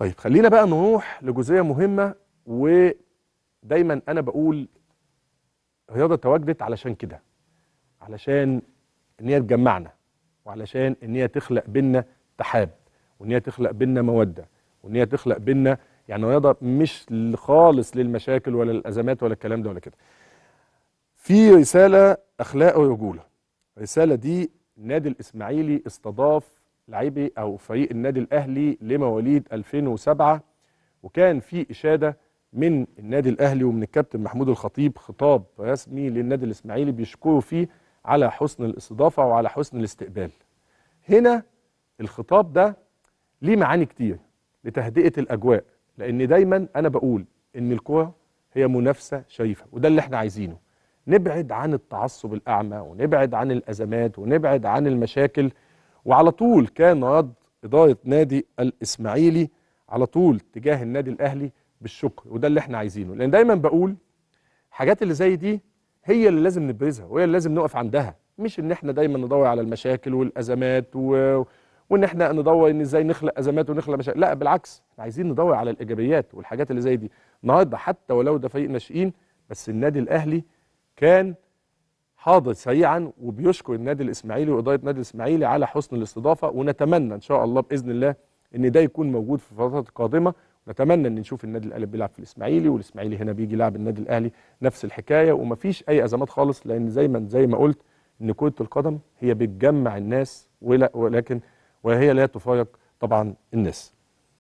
طيب خلينا بقى نروح لجزئيه مهمه ودايما انا بقول الرياضه تواجدت علشان كده علشان ان هي تجمعنا وعلشان ان هي تخلق بينا تحاب وان هي تخلق بينا موده وان هي تخلق بينا يعني رياضه مش خالص للمشاكل ولا الازمات ولا الكلام ده ولا كده في رساله اخلاق ورجوله الرساله دي نادي الاسماعيلي استضاف لعيبي او فريق النادي الاهلي لمواليد 2007 وكان في اشاده من النادي الاهلي ومن الكابتن محمود الخطيب خطاب رسمي للنادي الاسماعيلي بيشكروا فيه على حسن الاستضافه وعلى حسن الاستقبال. هنا الخطاب ده ليه معاني كتير لتهدئه الاجواء لان دايما انا بقول ان الكره هي منافسه شريفه وده اللي احنا عايزينه. نبعد عن التعصب الاعمى ونبعد عن الازمات ونبعد عن المشاكل وعلى طول كان رد إدارة نادي الإسماعيلي على طول تجاه النادي الأهلي بالشكر وده اللي احنا عايزينه لأن دايما بقول حاجات اللي زي دي هي اللي لازم نبرزها وهي اللي لازم نقف عندها مش ان احنا دايما ندور على المشاكل والازمات و... وان احنا ندور ان ازاي نخلق ازمات ونخلق مشاكل لا بالعكس احنا عايزين ندور على الايجابيات والحاجات اللي زي دي النهارده حتى ولو ده فريق ناشئين بس النادي الاهلي كان حاضر سريعا وبيشكر النادي الاسماعيلي واداره النادي الاسماعيلي على حسن الاستضافه ونتمنى ان شاء الله باذن الله ان ده يكون موجود في الفترات القادمه نتمنى ان نشوف النادي الاهلي بيلعب في الاسماعيلي والاسماعيلي هنا بيجي يلعب النادي الاهلي نفس الحكايه ومفيش اي ازمات خالص لان زي ما زي ما قلت ان كره القدم هي بتجمع الناس ولكن وهي لا تفارق طبعا الناس